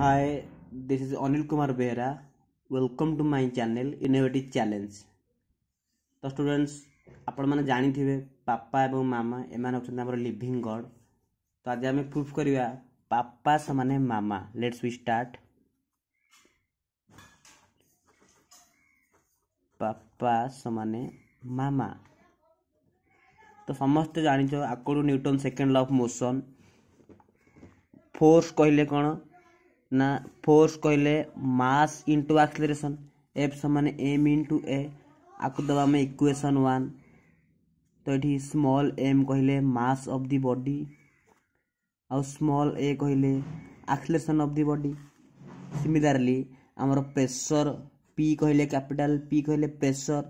Hi, this is Anil Kumar Behra. Welcome to my channel Innovative Challenge. ତ students ଆପଣମାନେ ଜାଣିଥିବେ papa ଏବଂ ମାମା ଏମାନେ ହେଉଛନ୍ତି ଆମର ଲିଭିଂ ଗଡ୍ ତ ଆଜି ଆମେ ପ୍ରୁଫ୍ କରିବା ପାପା ସମାନେ ମାମା ଲେଟ୍ସ ୱି ଷ୍ଟାର୍ଟ ପାପା ସମାନେ ମାମା ତ ସମସ୍ତେ ଜାଣିଛ according Newton second law of motion force କହିଲେ କ'ଣ ना फोर्स कहले मास इंटु आक्सेलरेसन एफ सामान एम इंटु ए आपको दबा में इक्वेशन वन तो ये स्मल एम कहले मास ऑफ द बॉडी आउ स्मॉल ए कहले acceleration of the body similarly आमर प्रेशर पी कहले कैपिटल पी कहले प्रेशर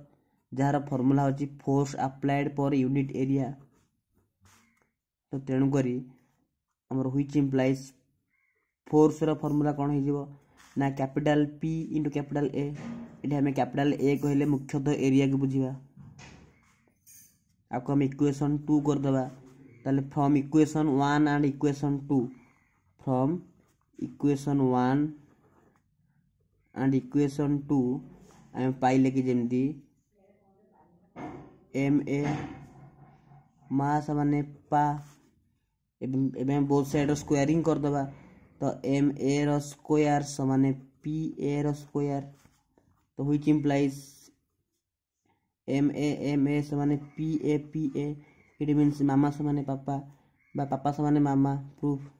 जार फर्मूला हूँ force applied per unit area तो तेणुक आमर हुई इम्प्लाइज फोर्स रमुला कौन हो ना capital P into capital A इटे हमें कैपिटल ए कहले मुख्यतः एरिया को बुझा आपको हम इक्वेशन टू करदे from equation one and equation two from equation one and equation two आम पाइले कि जमी एम ए मैंने मान पा बोथ सैड्र स्क्वेयरिंग करदे ତ ଏମ୍ ଏ ର ସ୍କୋୟାର ସମାନେ ପି ଏ ର ସ୍କୋୟାର ତ which implies M A M A ସମାନେ P A P A it means ମାମା ସମାନେ ପାପା ବା ପାପା ସମାନେ ମାମା ପ୍ରୁଫ୍